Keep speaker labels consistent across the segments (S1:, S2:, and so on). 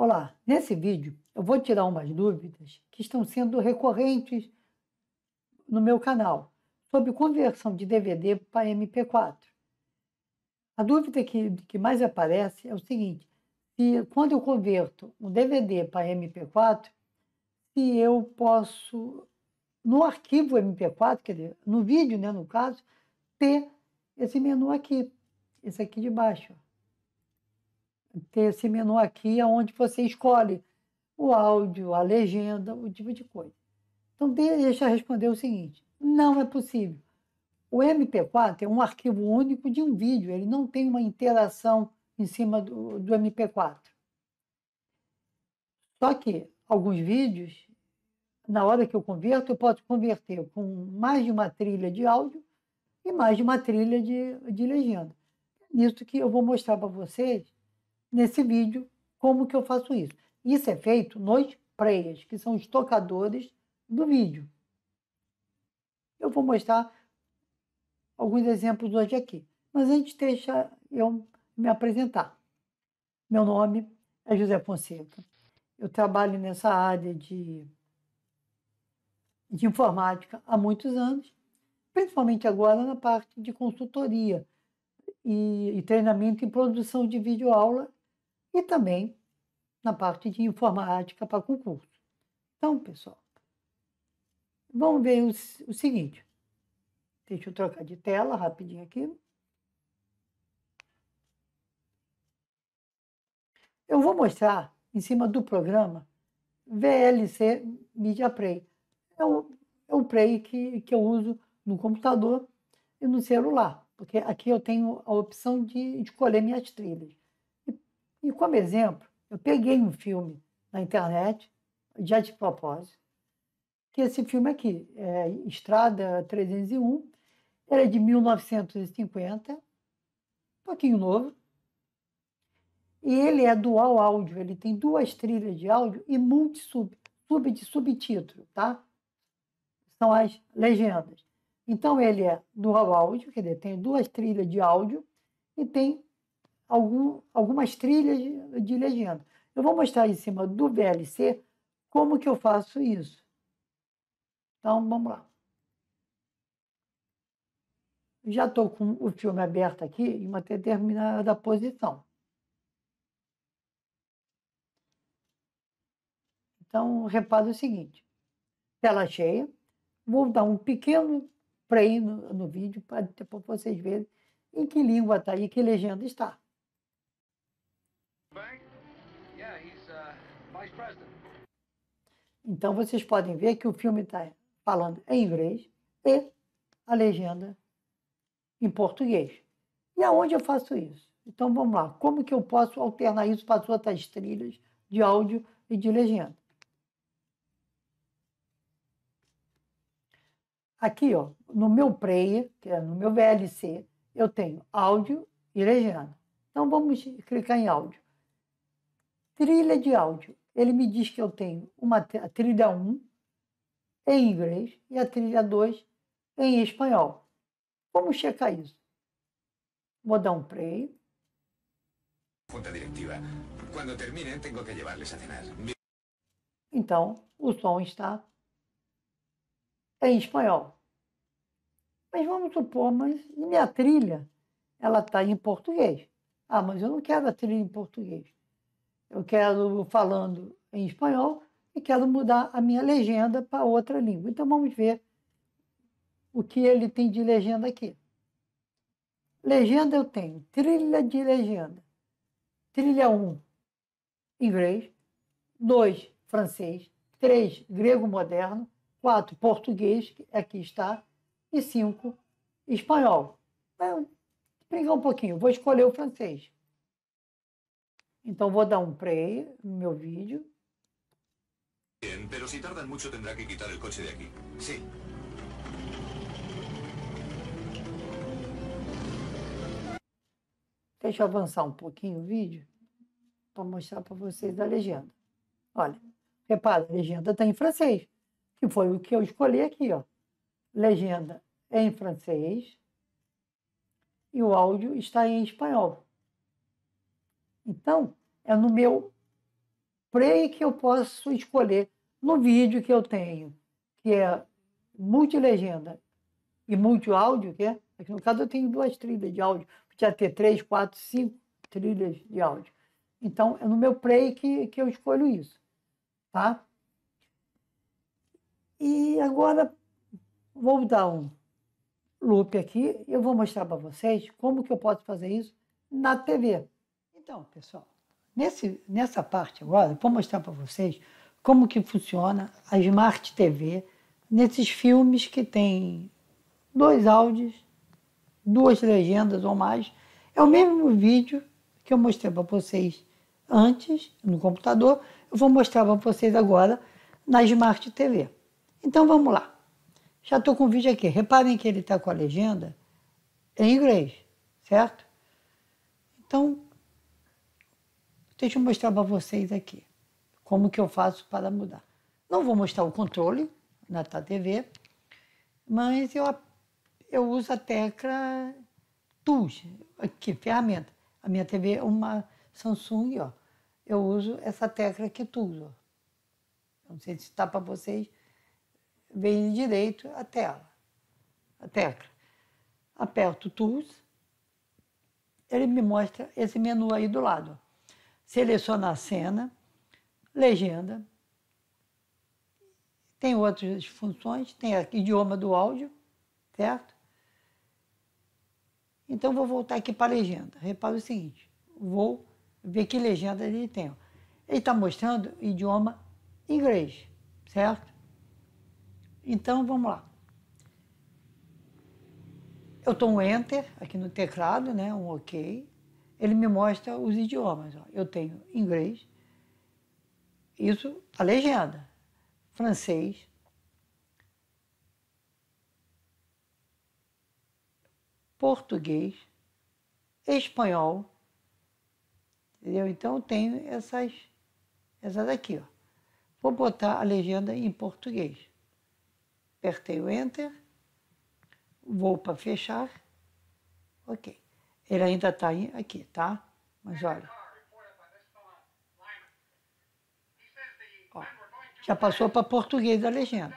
S1: Olá, nesse vídeo eu vou tirar umas dúvidas que estão sendo recorrentes no meu canal sobre conversão de DVD para MP4. A dúvida que, que mais aparece é o seguinte: se quando eu converto um DVD para MP4, se eu posso, no arquivo MP4, quer dizer, no vídeo, né, no caso, ter esse menu aqui, esse aqui de baixo. Ó ter esse menu aqui onde você escolhe o áudio, a legenda, o tipo de coisa. Então, deixa eu responder o seguinte: não é possível. O MP4 é um arquivo único de um vídeo, ele não tem uma interação em cima do, do MP4. Só que alguns vídeos, na hora que eu converto, eu posso converter com mais de uma trilha de áudio e mais de uma trilha de, de legenda. É nisso que eu vou mostrar para vocês nesse vídeo como que eu faço isso. Isso é feito nos preias que são os tocadores do vídeo. Eu vou mostrar alguns exemplos hoje aqui. Mas antes, deixa eu me apresentar. Meu nome é José Fonseca. Eu trabalho nessa área de, de informática há muitos anos, principalmente agora na parte de consultoria e, e treinamento em produção de videoaula e também na parte de informática para concurso. Então, pessoal, vamos ver o, o seguinte. Deixa eu trocar de tela rapidinho aqui. Eu vou mostrar em cima do programa VLC Media Play. É o, é o Play que, que eu uso no computador e no celular, porque aqui eu tenho a opção de escolher minhas trilhas. E como exemplo, eu peguei um filme na internet, já de propósito, que esse filme aqui, é Estrada 301, era de 1950, um pouquinho novo, e ele é dual áudio, ele tem duas trilhas de áudio e multi-sub, sub de subtítulo, tá? São as legendas. Então ele é dual áudio, quer dizer, tem duas trilhas de áudio e tem algum, algumas trilhas de, legenda. Eu vou mostrar em cima do VLC como que eu faço isso. Então, vamos lá. Já estou com o filme aberto aqui em uma determinada posição. Então, repara o seguinte. Tela cheia. Vou dar um pequeno play no, no vídeo para vocês verem em que língua está e que legenda está. Uh, então vocês podem ver que o filme está falando em inglês e a legenda em português. E aonde eu faço isso? Então vamos lá. Como que eu posso alternar isso para as outras trilhas de áudio e de legenda? Aqui, ó, no meu player, que é no meu VLC, eu tenho áudio e legenda. Então vamos clicar em áudio. Trilha de áudio. Ele me diz que eu tenho uma a trilha 1 em inglês e a trilha 2 em espanhol. Vamos checar isso. Vou dar um play. Junta Quando terminem, tenho que a cenar. Então, o som está em espanhol. Mas vamos supor, mas minha trilha, ela está em português. Ah, mas eu não quero a trilha em português. Eu quero falando em espanhol e quero mudar a minha legenda para outra língua. Então vamos ver o que ele tem de legenda aqui. Legenda eu tenho, trilha de legenda. Trilha 1, um, inglês. 2, francês. 3, grego moderno. 4, português, aqui é está. E 5, espanhol. Vou brincar um pouquinho, vou escolher o francês. Então vou dar um play no meu vídeo. Bien, pero si tardan mucho tendrá que quitar el coche de aquí. Sí. Deixa eu avançar um pouquinho o vídeo para mostrar para vocês a legenda. Olha, repara, a legenda está em francês, que foi o que eu escolhi aqui, ó. Legenda é em francês e o áudio está em espanhol. Então, é no meu play que eu posso escolher no vídeo que eu tenho, que é multilegenda e multiáudio, que é? Aqui no caso eu tenho duas trilhas de áudio, podia ter três, quatro, cinco trilhas de áudio. Então, é no meu play que, que eu escolho isso, tá? E agora, vou dar um loop aqui, eu vou mostrar para vocês como que eu posso fazer isso na TV. Então, pessoal, Nesse, nessa parte agora, vou mostrar para vocês como que funciona a Smart TV nesses filmes que tem dois áudios, duas legendas ou mais. É o mesmo vídeo que eu mostrei para vocês antes no computador, eu vou mostrar para vocês agora na Smart TV. Então vamos lá. Já estou com o vídeo aqui. Reparem que ele está com a legenda em inglês, certo? Então Deixa eu mostrar para vocês aqui como que eu faço para mudar. Não vou mostrar o controle na TV, mas eu, eu uso a tecla TUS, aqui, ferramenta. A minha TV é uma Samsung, ó. Eu uso essa tecla aqui, TUS, ó. Não sei se está para vocês bem direito a tela, a tecla. Aperto TUS, ele me mostra esse menu aí do lado, ó selecionar a cena, legenda, tem outras funções, tem idioma do áudio, certo? Então vou voltar aqui para a legenda. Repara o seguinte, vou ver que legenda ele tem. Ele está mostrando idioma inglês, certo? Então vamos lá. Eu estou um Enter aqui no teclado, né? Um OK ele me mostra os idiomas. Ó. Eu tenho inglês, isso a legenda, francês, português, espanhol, entendeu? Então eu tenho essas, essas aqui, ó. Vou botar a legenda em português. Apertei o Enter, vou para fechar, ok. Ele ainda está aqui, tá? Mas olha. Ó, já passou para português a legenda.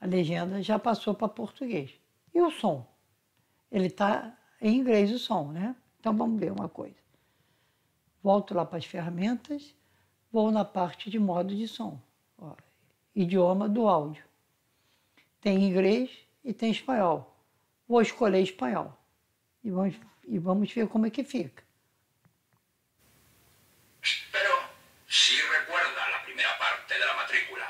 S1: A legenda já passou para português. E o som? Ele está em inglês o som, né? Então vamos ver uma coisa. Volto lá para as ferramentas, vou na parte de modo de som, ó, idioma do áudio tem inglês e tem espanhol. Vou escolher espanhol e vamos, e vamos ver como é que fica. Espero se recuerda la primeira parte da matrícula,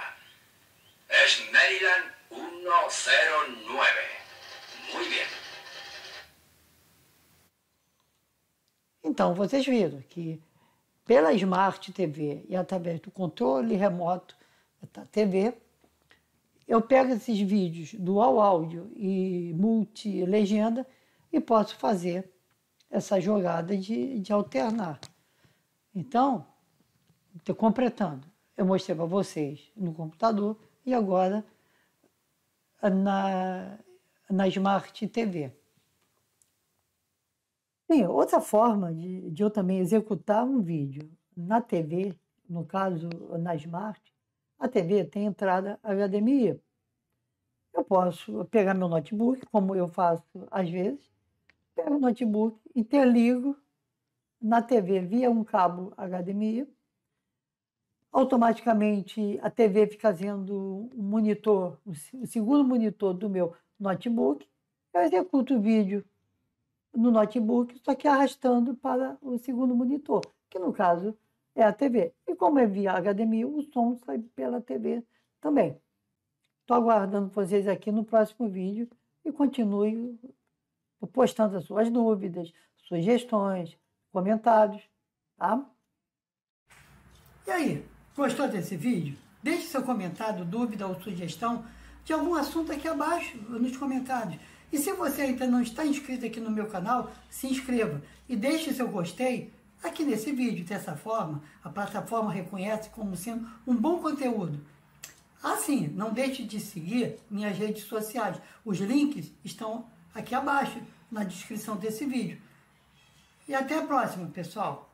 S1: É Maryland 109. Muito bem. Então, vocês viram que pela Smart TV e através do controle remoto da TV, eu pego esses vídeos dual áudio e multi-legenda e posso fazer essa jogada de, de alternar. Então, estou completando. Eu mostrei para vocês no computador e agora na, na Smart TV. Sim, outra forma de, de eu também executar um vídeo na TV, no caso na Smart, a TV tem entrada HDMI. Eu posso pegar meu notebook, como eu faço às vezes, pego o notebook, interligo na TV via um cabo HDMI. Automaticamente a TV fica sendo o monitor, o segundo monitor do meu notebook. Eu executo o vídeo no notebook, só que arrastando para o segundo monitor, que no caso é a TV. E como é via HDMI, o som sai pela TV também. Estou aguardando vocês aqui no próximo vídeo e continue postando as suas dúvidas, sugestões, comentários, tá? E aí, gostou desse vídeo? Deixe seu comentário, dúvida ou sugestão de algum assunto aqui abaixo nos comentários. E se você ainda não está inscrito aqui no meu canal, se inscreva e deixe seu gostei aqui nesse vídeo. Dessa forma, a plataforma reconhece como sendo um bom conteúdo. Assim, não deixe de seguir minhas redes sociais. Os links estão aqui abaixo, na descrição desse vídeo. E até a próxima, pessoal!